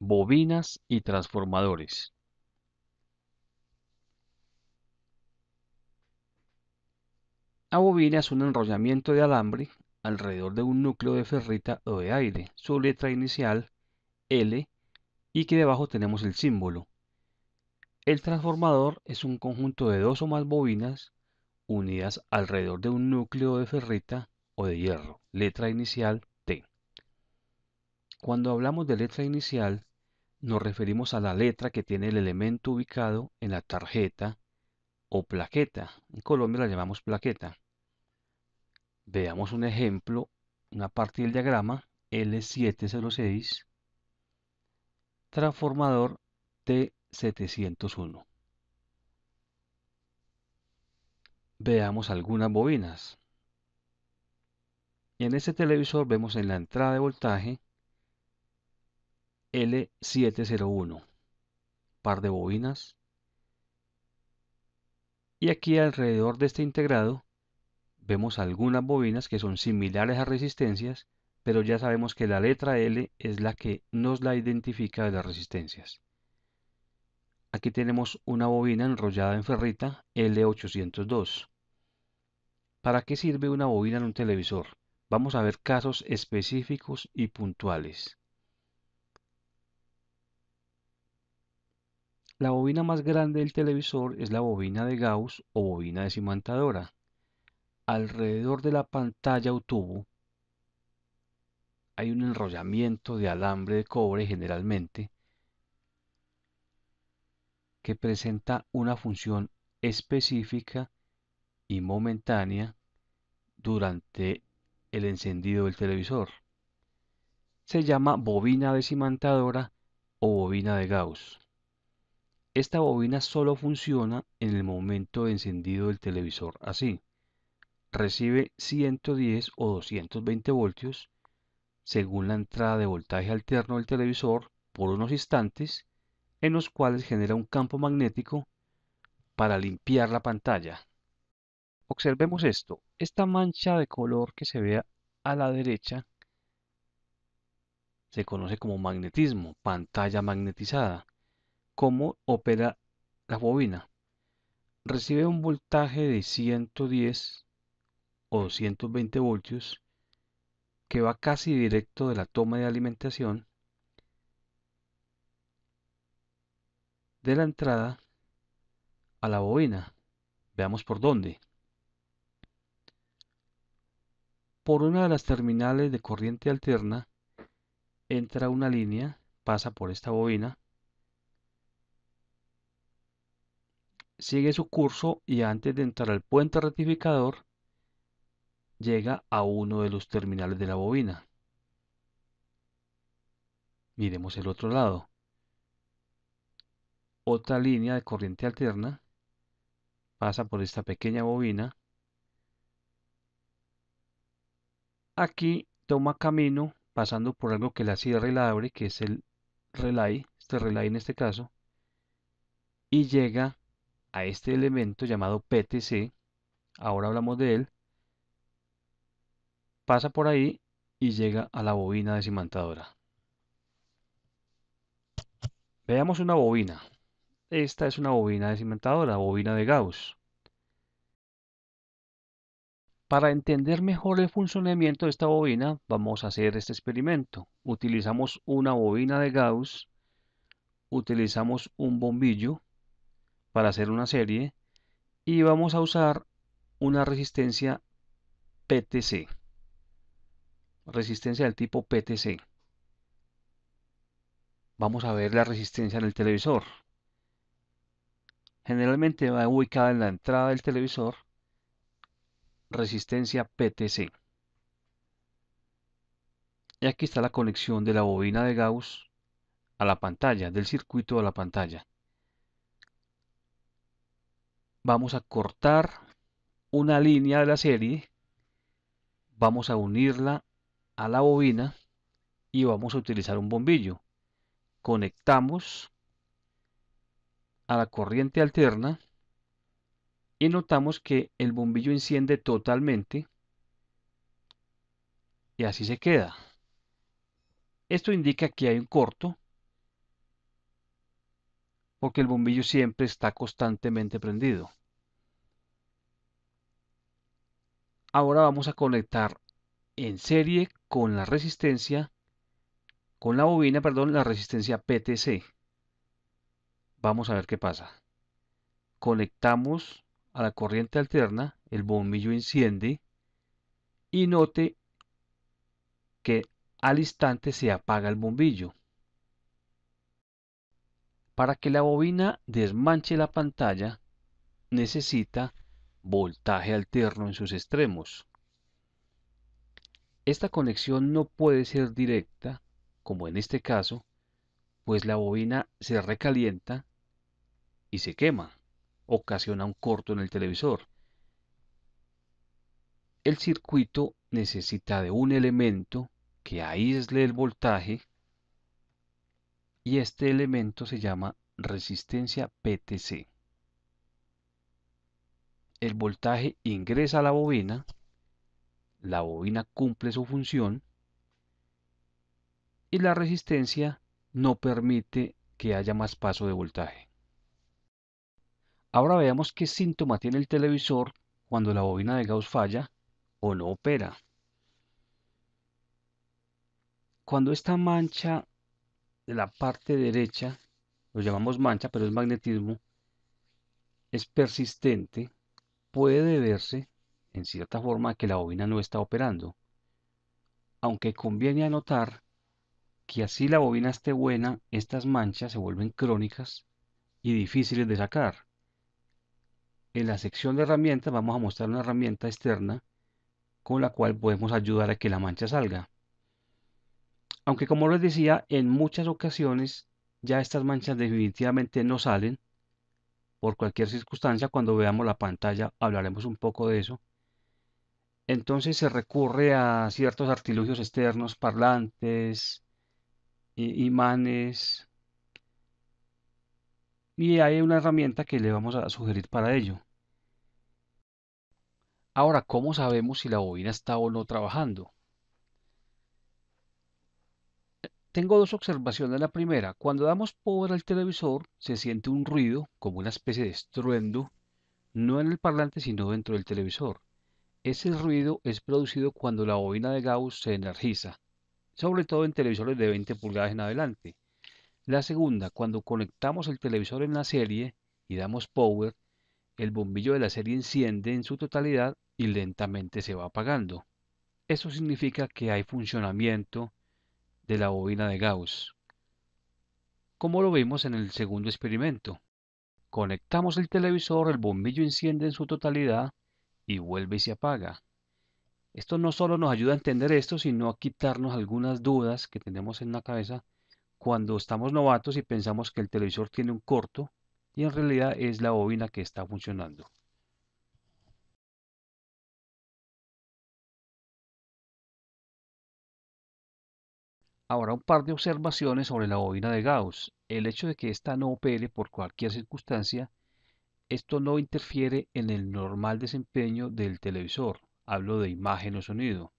bobinas y transformadores. La bobina es un enrollamiento de alambre alrededor de un núcleo de ferrita o de aire, su letra inicial L y que debajo tenemos el símbolo. El transformador es un conjunto de dos o más bobinas unidas alrededor de un núcleo de ferrita o de hierro, letra inicial T. Cuando hablamos de letra inicial, nos referimos a la letra que tiene el elemento ubicado en la tarjeta o plaqueta. En Colombia la llamamos plaqueta. Veamos un ejemplo, una parte del diagrama L706, transformador T701. Veamos algunas bobinas. en este televisor vemos en la entrada de voltaje L701, par de bobinas. Y aquí alrededor de este integrado vemos algunas bobinas que son similares a resistencias, pero ya sabemos que la letra L es la que nos la identifica de las resistencias. Aquí tenemos una bobina enrollada en ferrita L802. ¿Para qué sirve una bobina en un televisor? Vamos a ver casos específicos y puntuales. La bobina más grande del televisor es la bobina de Gauss o bobina desimantadora. Alrededor de la pantalla o tubo hay un enrollamiento de alambre de cobre generalmente que presenta una función específica y momentánea durante el encendido del televisor. Se llama bobina de desimantadora o bobina de Gauss. Esta bobina solo funciona en el momento de encendido del televisor así. Recibe 110 o 220 voltios según la entrada de voltaje alterno del televisor por unos instantes en los cuales genera un campo magnético para limpiar la pantalla. Observemos esto. Esta mancha de color que se ve a la derecha se conoce como magnetismo, pantalla magnetizada cómo opera la bobina. Recibe un voltaje de 110 o 220 voltios que va casi directo de la toma de alimentación de la entrada a la bobina. Veamos por dónde. Por una de las terminales de corriente alterna entra una línea, pasa por esta bobina sigue su curso y antes de entrar al puente rectificador, llega a uno de los terminales de la bobina. Miremos el otro lado. Otra línea de corriente alterna pasa por esta pequeña bobina. Aquí toma camino pasando por algo que la cierra y la abre, que es el relay, este relay en este caso, y llega a este elemento llamado PTC, ahora hablamos de él, pasa por ahí y llega a la bobina desimantadora. Veamos una bobina. Esta es una bobina desimantadora, bobina de Gauss. Para entender mejor el funcionamiento de esta bobina, vamos a hacer este experimento. Utilizamos una bobina de Gauss, utilizamos un bombillo para hacer una serie y vamos a usar una resistencia PTC. Resistencia del tipo PTC. Vamos a ver la resistencia en el televisor. Generalmente va ubicada en la entrada del televisor. Resistencia PTC. Y aquí está la conexión de la bobina de Gauss a la pantalla, del circuito a la pantalla vamos a cortar una línea de la serie, vamos a unirla a la bobina y vamos a utilizar un bombillo. Conectamos a la corriente alterna y notamos que el bombillo enciende totalmente y así se queda. Esto indica que hay un corto porque el bombillo siempre está constantemente prendido. Ahora vamos a conectar en serie con la resistencia, con la bobina, perdón, la resistencia PTC. Vamos a ver qué pasa. Conectamos a la corriente alterna, el bombillo enciende y note que al instante se apaga el bombillo. Para que la bobina desmanche la pantalla, necesita voltaje alterno en sus extremos. Esta conexión no puede ser directa, como en este caso, pues la bobina se recalienta y se quema, ocasiona un corto en el televisor. El circuito necesita de un elemento que aísle el voltaje y este elemento se llama resistencia PTC. El voltaje ingresa a la bobina, la bobina cumple su función y la resistencia no permite que haya más paso de voltaje. Ahora veamos qué síntoma tiene el televisor cuando la bobina de Gauss falla o no opera. Cuando esta mancha la parte derecha, lo llamamos mancha, pero es magnetismo, es persistente, puede deberse, en cierta forma, que la bobina no está operando. Aunque conviene anotar que así la bobina esté buena, estas manchas se vuelven crónicas y difíciles de sacar. En la sección de herramientas vamos a mostrar una herramienta externa con la cual podemos ayudar a que la mancha salga. Aunque como les decía, en muchas ocasiones ya estas manchas definitivamente no salen por cualquier circunstancia. Cuando veamos la pantalla hablaremos un poco de eso. Entonces se recurre a ciertos artilugios externos, parlantes, imanes. Y hay una herramienta que le vamos a sugerir para ello. Ahora, ¿cómo sabemos si la bobina está o no trabajando? Tengo dos observaciones. La primera, cuando damos power al televisor, se siente un ruido, como una especie de estruendo, no en el parlante, sino dentro del televisor. Ese ruido es producido cuando la bobina de Gauss se energiza, sobre todo en televisores de 20 pulgadas en adelante. La segunda, cuando conectamos el televisor en la serie y damos power, el bombillo de la serie enciende en su totalidad y lentamente se va apagando. Eso significa que hay funcionamiento, de la bobina de Gauss. Como lo vimos en el segundo experimento, conectamos el televisor, el bombillo enciende en su totalidad y vuelve y se apaga. Esto no solo nos ayuda a entender esto, sino a quitarnos algunas dudas que tenemos en la cabeza cuando estamos novatos y pensamos que el televisor tiene un corto y en realidad es la bobina que está funcionando. Ahora un par de observaciones sobre la bobina de Gauss. El hecho de que ésta no opere por cualquier circunstancia, esto no interfiere en el normal desempeño del televisor. Hablo de imagen o sonido.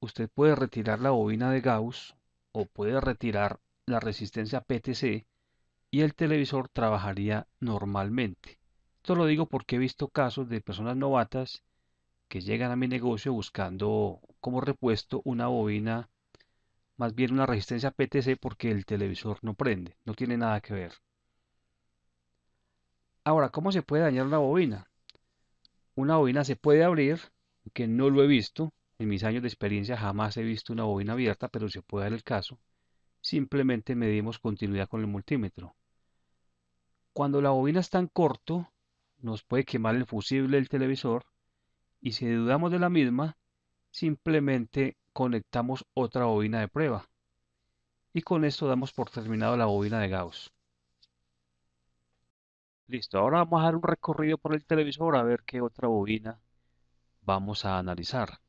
Usted puede retirar la bobina de Gauss o puede retirar la resistencia PTC y el televisor trabajaría normalmente. Esto lo digo porque he visto casos de personas novatas que llegan a mi negocio buscando como repuesto una bobina más bien una resistencia PTC porque el televisor no prende, no tiene nada que ver. Ahora, ¿cómo se puede dañar una bobina? Una bobina se puede abrir, que no lo he visto, en mis años de experiencia jamás he visto una bobina abierta, pero se puede dar el caso. Simplemente medimos continuidad con el multímetro. Cuando la bobina está en corto, nos puede quemar el fusible del televisor y si dudamos de la misma, simplemente conectamos otra bobina de prueba. Y con esto damos por terminado la bobina de Gauss. Listo, ahora vamos a dar un recorrido por el televisor a ver qué otra bobina vamos a analizar.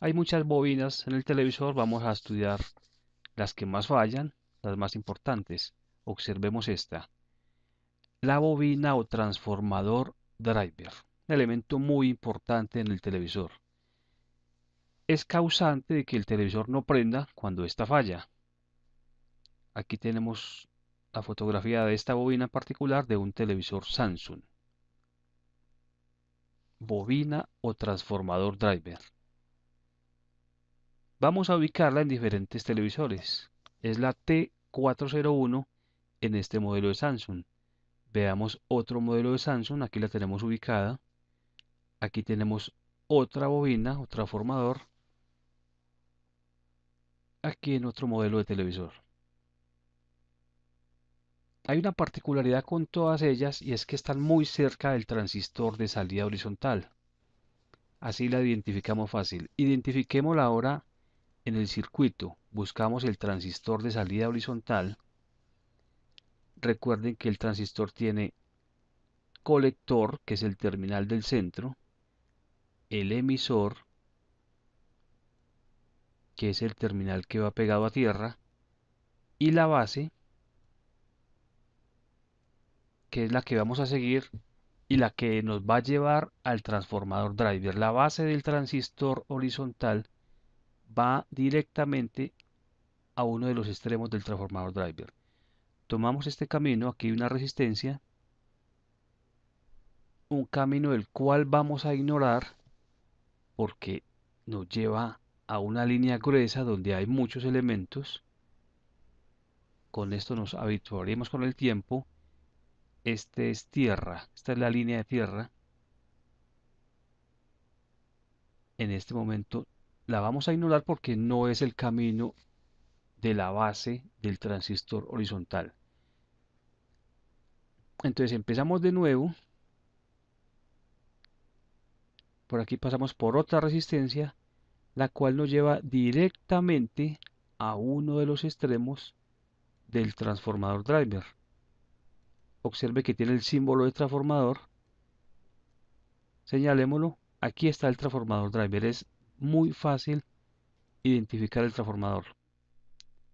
Hay muchas bobinas en el televisor, vamos a estudiar las que más fallan, las más importantes. Observemos esta. La bobina o transformador driver, elemento muy importante en el televisor es causante de que el televisor no prenda cuando esta falla. Aquí tenemos la fotografía de esta bobina particular de un televisor Samsung. Bobina o transformador driver. Vamos a ubicarla en diferentes televisores. Es la T401 en este modelo de Samsung. Veamos otro modelo de Samsung, aquí la tenemos ubicada. Aquí tenemos otra bobina o transformador aquí en otro modelo de televisor. Hay una particularidad con todas ellas y es que están muy cerca del transistor de salida horizontal. Así la identificamos fácil. Identifiquémosla ahora en el circuito. Buscamos el transistor de salida horizontal. Recuerden que el transistor tiene colector, que es el terminal del centro, el emisor, que es el terminal que va pegado a tierra, y la base, que es la que vamos a seguir y la que nos va a llevar al transformador driver. La base del transistor horizontal va directamente a uno de los extremos del transformador driver. Tomamos este camino, aquí una resistencia, un camino el cual vamos a ignorar porque nos lleva a una línea gruesa donde hay muchos elementos. Con esto nos habituaremos con el tiempo. esta es tierra, esta es la línea de tierra. En este momento la vamos a ignorar porque no es el camino de la base del transistor horizontal. Entonces empezamos de nuevo. Por aquí pasamos por otra resistencia la cual nos lleva directamente a uno de los extremos del transformador driver. Observe que tiene el símbolo de transformador. Señalémoslo. Aquí está el transformador driver. Es muy fácil identificar el transformador.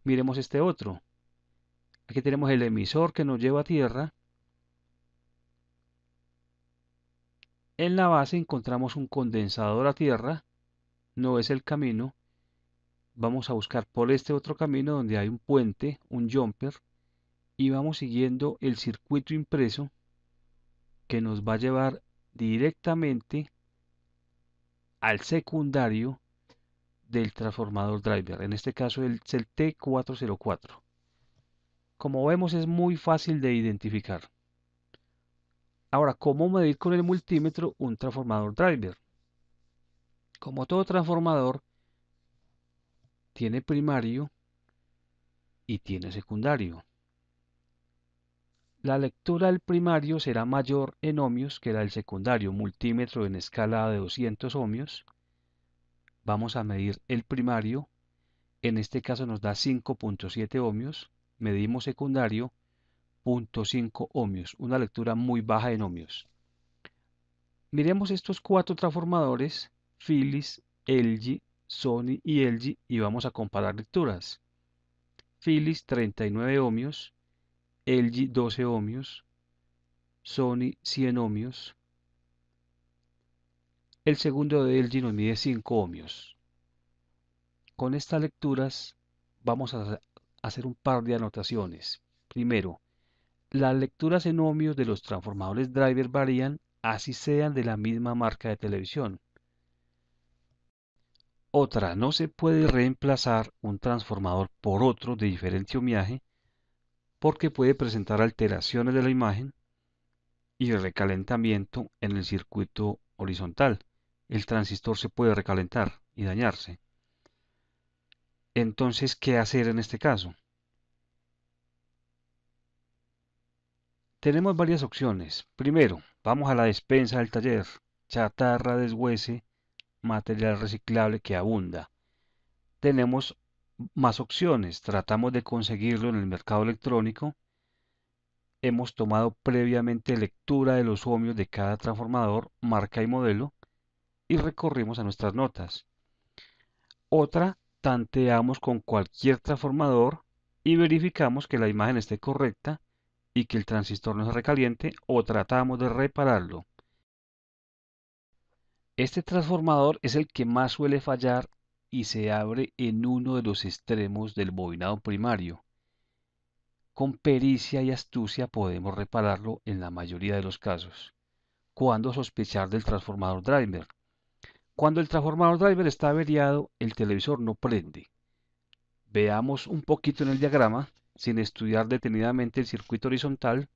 Miremos este otro. Aquí tenemos el emisor que nos lleva a tierra. En la base encontramos un condensador a tierra no es el camino, vamos a buscar por este otro camino donde hay un puente, un jumper, y vamos siguiendo el circuito impreso que nos va a llevar directamente al secundario del transformador driver, en este caso el t 404 Como vemos es muy fácil de identificar. Ahora, ¿cómo medir con el multímetro un transformador driver? como todo transformador, tiene primario y tiene secundario. La lectura del primario será mayor en ohmios que la del secundario, multímetro en escala de 200 ohmios. Vamos a medir el primario, en este caso nos da 5.7 ohmios, medimos secundario, 0.5 ohmios, una lectura muy baja en ohmios. Miremos estos cuatro transformadores Philips, LG, Sony y LG y vamos a comparar lecturas. Philips 39 ohmios, LG 12 ohmios, Sony 100 ohmios. El segundo de LG nos mide 5 ohmios. Con estas lecturas vamos a hacer un par de anotaciones. Primero, las lecturas en ohmios de los transformadores driver varían así sean de la misma marca de televisión. Otra, no se puede reemplazar un transformador por otro de diferente homiaje porque puede presentar alteraciones de la imagen y recalentamiento en el circuito horizontal. El transistor se puede recalentar y dañarse. Entonces, ¿qué hacer en este caso? Tenemos varias opciones. Primero, vamos a la despensa del taller, chatarra, deshuese, material reciclable que abunda. Tenemos más opciones, tratamos de conseguirlo en el mercado electrónico. Hemos tomado previamente lectura de los ohmios de cada transformador, marca y modelo y recorrimos a nuestras notas. Otra, tanteamos con cualquier transformador y verificamos que la imagen esté correcta y que el transistor no se recaliente o tratamos de repararlo. Este transformador es el que más suele fallar y se abre en uno de los extremos del bobinado primario. Con pericia y astucia podemos repararlo en la mayoría de los casos. ¿Cuándo sospechar del transformador driver? Cuando el transformador driver está averiado, el televisor no prende. Veamos un poquito en el diagrama, sin estudiar detenidamente el circuito horizontal,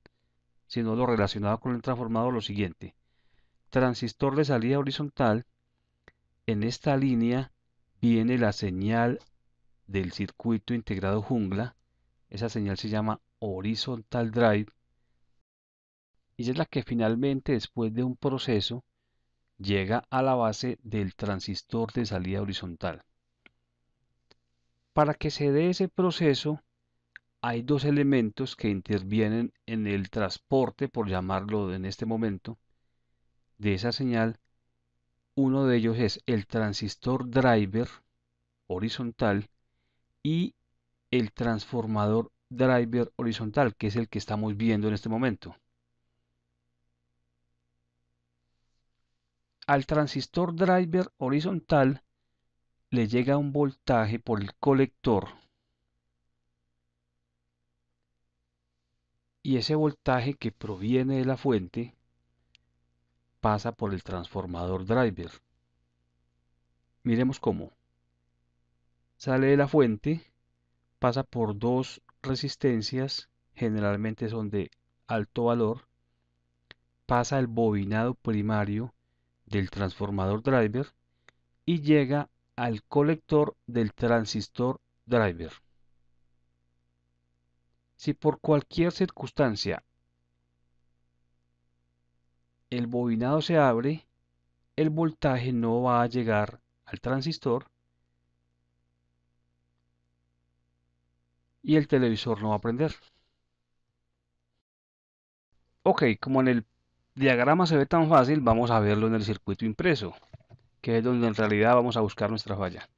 sino lo relacionado con el transformador, lo siguiente transistor de salida horizontal, en esta línea viene la señal del circuito integrado jungla, esa señal se llama horizontal drive, y es la que finalmente después de un proceso llega a la base del transistor de salida horizontal. Para que se dé ese proceso, hay dos elementos que intervienen en el transporte, por llamarlo en este momento, de esa señal, uno de ellos es el transistor driver horizontal y el transformador driver horizontal, que es el que estamos viendo en este momento. Al transistor driver horizontal le llega un voltaje por el colector y ese voltaje que proviene de la fuente pasa por el transformador driver. Miremos cómo. Sale de la fuente, pasa por dos resistencias, generalmente son de alto valor, pasa el bobinado primario del transformador driver y llega al colector del transistor driver. Si por cualquier circunstancia el bobinado se abre, el voltaje no va a llegar al transistor y el televisor no va a prender. Ok, como en el diagrama se ve tan fácil, vamos a verlo en el circuito impreso, que es donde en realidad vamos a buscar nuestra falla.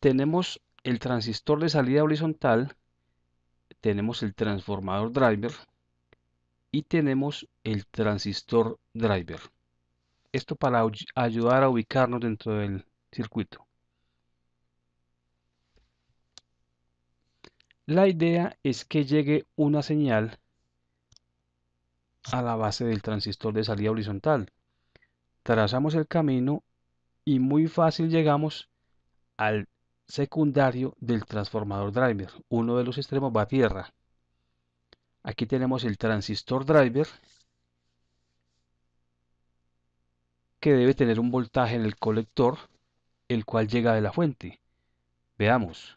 Tenemos el transistor de salida horizontal, tenemos el transformador driver, y tenemos el transistor driver. Esto para ayudar a ubicarnos dentro del circuito. La idea es que llegue una señal a la base del transistor de salida horizontal. Trazamos el camino y muy fácil llegamos al secundario del transformador driver. Uno de los extremos va a tierra. Aquí tenemos el transistor driver que debe tener un voltaje en el colector, el cual llega de la fuente. Veamos.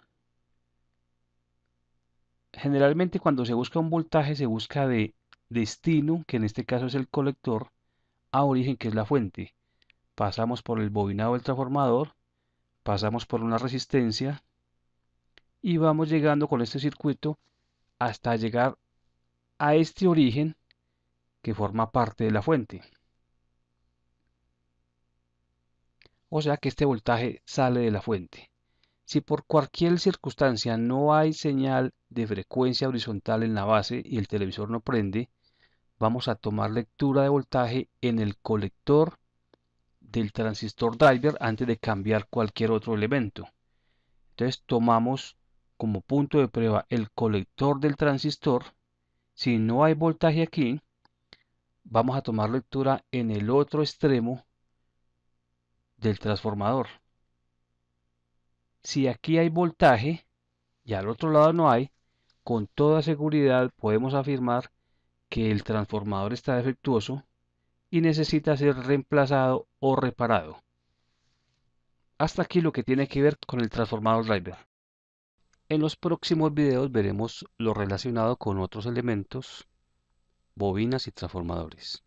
Generalmente cuando se busca un voltaje se busca de destino, que en este caso es el colector, a origen, que es la fuente. Pasamos por el bobinado del transformador, pasamos por una resistencia y vamos llegando con este circuito hasta llegar a este origen que forma parte de la fuente. O sea que este voltaje sale de la fuente. Si por cualquier circunstancia no hay señal de frecuencia horizontal en la base y el televisor no prende, vamos a tomar lectura de voltaje en el colector del transistor driver antes de cambiar cualquier otro elemento. Entonces tomamos como punto de prueba el colector del transistor si no hay voltaje aquí, vamos a tomar lectura en el otro extremo del transformador. Si aquí hay voltaje y al otro lado no hay, con toda seguridad podemos afirmar que el transformador está defectuoso y necesita ser reemplazado o reparado. Hasta aquí lo que tiene que ver con el transformador driver. En los próximos videos veremos lo relacionado con otros elementos, bobinas y transformadores.